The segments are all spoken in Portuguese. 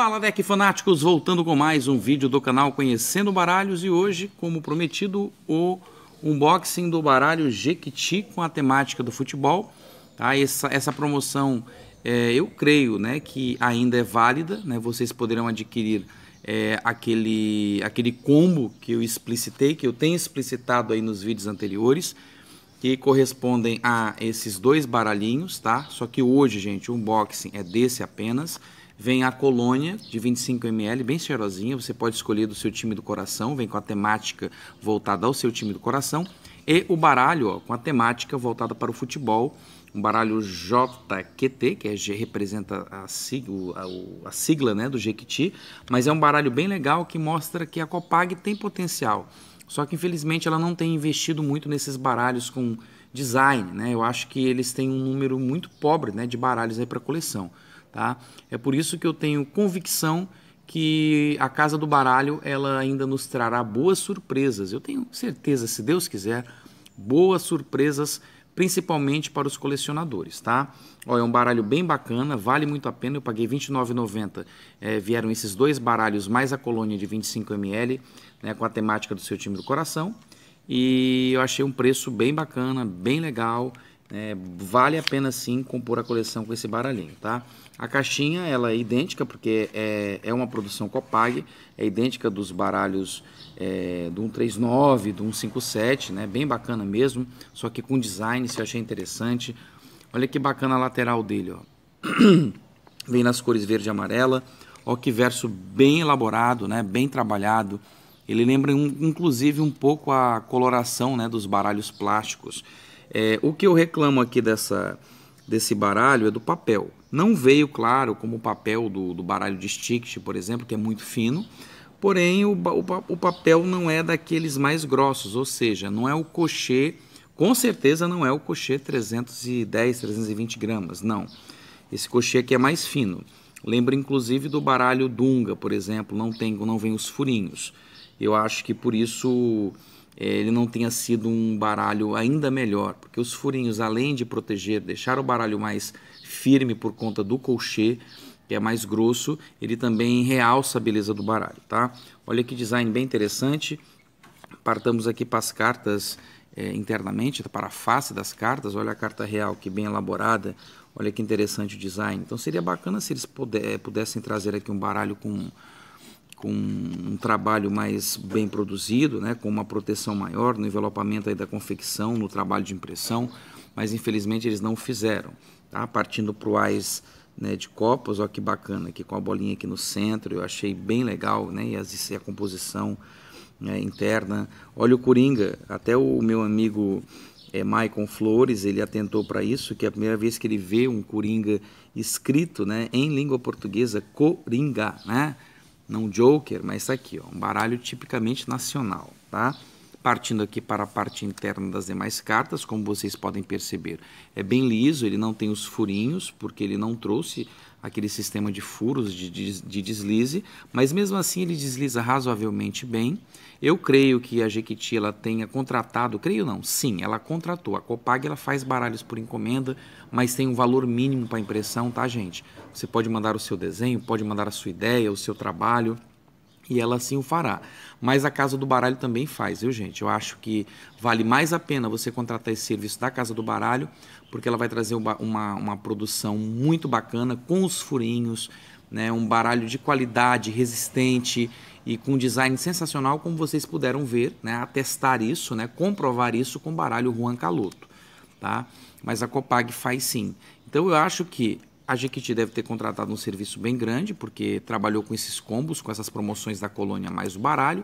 Fala deck fanáticos, voltando com mais um vídeo do canal Conhecendo Baralhos e hoje, como prometido, o unboxing do baralho Jequiti com a temática do futebol. Tá? Essa, essa promoção é, eu creio né, que ainda é válida, né? vocês poderão adquirir é, aquele, aquele combo que eu explicitei, que eu tenho explicitado aí nos vídeos anteriores, que correspondem a esses dois baralhinhos, tá? Só que hoje, gente, o unboxing é desse apenas. Vem a colônia de 25 ml, bem cheirosinha. Você pode escolher do seu time do coração. Vem com a temática voltada ao seu time do coração. E o baralho, ó, com a temática voltada para o futebol. Um baralho JQT, que é, representa a sigla, a, a sigla né, do Jequiti. Mas é um baralho bem legal que mostra que a Copag tem potencial. Só que infelizmente ela não tem investido muito nesses baralhos com design, né? Eu acho que eles têm um número muito pobre, né, de baralhos aí para coleção. Tá? É por isso que eu tenho convicção que a Casa do Baralho ela ainda nos trará boas surpresas. Eu tenho certeza, se Deus quiser, boas surpresas, principalmente para os colecionadores, tá? olha é um baralho bem bacana, vale muito a pena. Eu paguei R$29,90. É, vieram esses dois baralhos mais a colônia de 25ml, né, com a temática do seu time do coração. E eu achei um preço bem bacana, bem legal. É, vale a pena sim compor a coleção com esse baralhinho, tá? A caixinha ela é idêntica porque é, é uma produção Copag, é idêntica dos baralhos é, do 139, do 157, né? Bem bacana mesmo, só que com design, se eu achei interessante. Olha que bacana a lateral dele, ó. Vem nas cores verde e amarela. Ó que verso bem elaborado, né? Bem trabalhado. Ele lembra um, inclusive um pouco a coloração, né, dos baralhos plásticos. É, o que eu reclamo aqui dessa, desse baralho é do papel. Não veio claro como o papel do, do baralho de stick por exemplo, que é muito fino, porém o, o, o, papel não é daqueles mais grossos, ou seja, não é o cochê, com certeza não é o cochê 310, 320 gramas, não. Esse cochê aqui é mais fino. Lembra inclusive do baralho Dunga, por exemplo, não, tem, não vem os furinhos. Eu acho que por isso ele não tenha sido um baralho ainda melhor, porque os furinhos, além de proteger, deixar o baralho mais firme por conta do colchê, que é mais grosso, ele também realça a beleza do baralho, tá? Olha que design bem interessante. Partamos aqui para as cartas é, internamente, para a face das cartas. Olha a carta real, que bem elaborada. Olha que interessante o design. Então seria bacana se eles é, pudessem trazer aqui um baralho com com um trabalho mais bem produzido, né, com uma proteção maior no envelopamento aí da confecção, no trabalho de impressão, mas infelizmente eles não fizeram. Tá? Partindo para o AIS né, de copas, olha que bacana, aqui com a bolinha aqui no centro, eu achei bem legal, né, e, as, a composição né, interna. Olha o Coringa, até o meu amigo é, Maicon Flores, ele atentou para isso, que é a primeira vez que ele vê um Coringa escrito né, em língua portuguesa, Coringa, né? não Joker, mas isso tá aqui, ó, um baralho tipicamente nacional, tá? Partindo aqui para a parte interna das demais cartas, como vocês podem perceber, é bem liso, ele não tem os furinhos, porque ele não trouxe aquele sistema de furos de, de, de, deslize, mas mesmo assim ele desliza razoavelmente bem. Eu creio que a Jequiti ela tenha contratado, creio não, sim, ela contratou. A Copag ela faz baralhos por encomenda, mas tem um valor mínimo para impressão, tá, gente? Você pode mandar o seu desenho, pode mandar a sua ideia, o seu trabalho. E ela assim o fará. Mas a Casa do Baralho também faz, viu, gente? Eu acho que vale mais a pena você contratar esse serviço da Casa do Baralho, porque ela vai trazer uma, uma, uma produção muito bacana, com os furinhos, né? um baralho de qualidade, resistente e com design sensacional, como vocês puderam ver, né? atestar isso, né? comprovar isso com o baralho Juan Caloto. Tá? Mas a Copag faz sim. Então eu acho que a Jequiti deve ter contratado um serviço bem grande, porque trabalhou com esses combos, com essas promoções da colônia mais o baralho.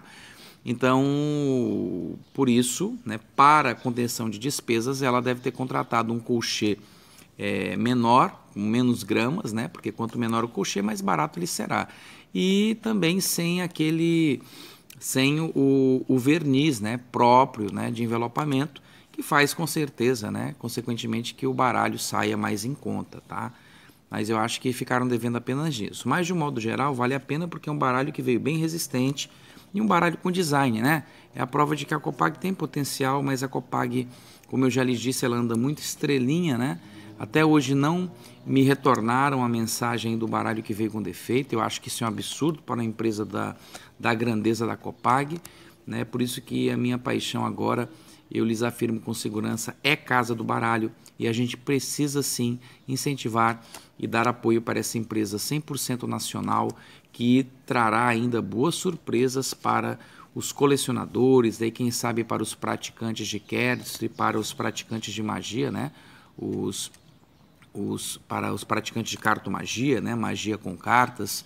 Então, por isso, né, para contenção de despesas, ela deve ter contratado um colchê é, menor, com menos gramas, né, porque quanto menor o colchê, mais barato ele será. E também sem aquele sem o, o verniz né, próprio né, de envelopamento, que faz com certeza, né, consequentemente, que o baralho saia mais em conta. Tá? mas eu acho que ficaram devendo apenas isso. Mas de um modo geral, vale a pena porque é um baralho que veio bem resistente e um baralho com design, né? É a prova de que a Copag tem potencial, mas a Copag, como eu já lhes disse, ela anda muito estrelinha, né? Até hoje não me retornaram a mensagem do baralho que veio com defeito. Eu acho que isso é um absurdo para uma empresa da, da grandeza da Copag, né? Por isso que a minha paixão agora eu lhes afirmo com segurança, é casa do baralho e a gente precisa sim incentivar e dar apoio para essa empresa 100% nacional que trará ainda boas surpresas para os colecionadores, daí quem sabe para os praticantes de e para os praticantes de magia, né? Os, os para os praticantes de cartomagia, né? Magia com cartas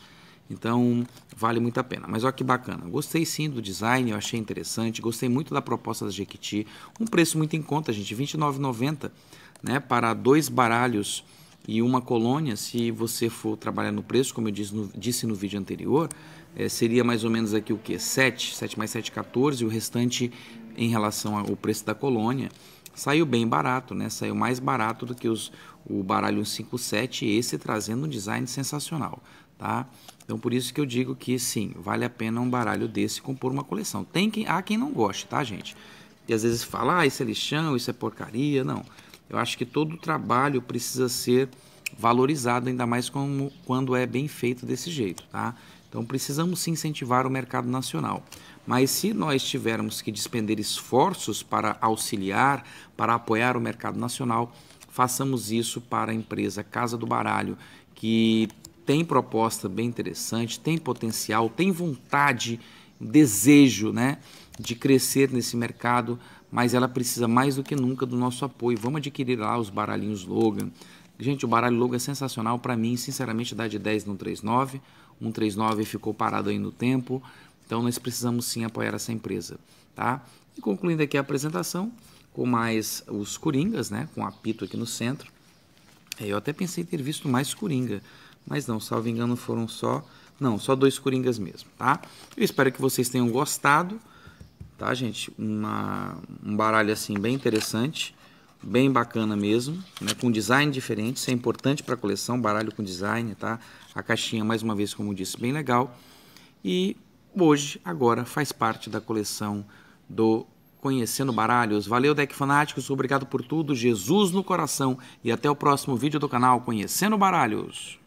então, vale muito a pena. Mas olha que bacana. Gostei sim do design, eu achei interessante. Gostei muito da proposta da Jequiti. Um preço muito em conta, gente. R$ 29,90 né, para dois baralhos e uma colônia. Se você for trabalhar no preço, como eu disse no, disse no vídeo anterior, é, seria mais ou menos aqui o que? 7, 7 mais 7, 14. O restante em relação ao preço da colônia saiu bem barato, né? Saiu mais barato do que os, o baralho 57, esse trazendo um design sensacional. Tá? Então, por isso que eu digo que sim, vale a pena um baralho desse compor uma coleção. Tem quem, há quem não goste, tá, gente? E às vezes fala, ah, isso é lixão, isso é porcaria. Não. Eu acho que todo trabalho precisa ser valorizado, ainda mais como, quando é bem feito desse jeito, tá? Então, precisamos sim incentivar o mercado nacional. Mas se nós tivermos que despender esforços para auxiliar, para apoiar o mercado nacional, façamos isso para a empresa Casa do Baralho, que tem proposta bem interessante, tem potencial, tem vontade, desejo né, de crescer nesse mercado, mas ela precisa mais do que nunca do nosso apoio. Vamos adquirir lá os baralhinhos Logan. Gente, o baralho Logan é sensacional para mim, sinceramente dá de 10 no 39, 139 ficou parado aí no tempo, então nós precisamos sim apoiar essa empresa, tá? E concluindo aqui a apresentação, com mais os coringas, né, com apito aqui no centro, eu até pensei em ter visto mais coringa, mas não, salvo engano, foram só. Não, só dois coringas mesmo, tá? Eu espero que vocês tenham gostado, tá, gente? Uma, um baralho assim bem interessante, bem bacana mesmo, né? com design diferente, isso é importante para coleção, baralho com design, tá? A caixinha, mais uma vez, como eu disse, bem legal. E hoje, agora, faz parte da coleção do Conhecendo Baralhos. Valeu, Deck Fanáticos, obrigado por tudo, Jesus no coração e até o próximo vídeo do canal Conhecendo Baralhos.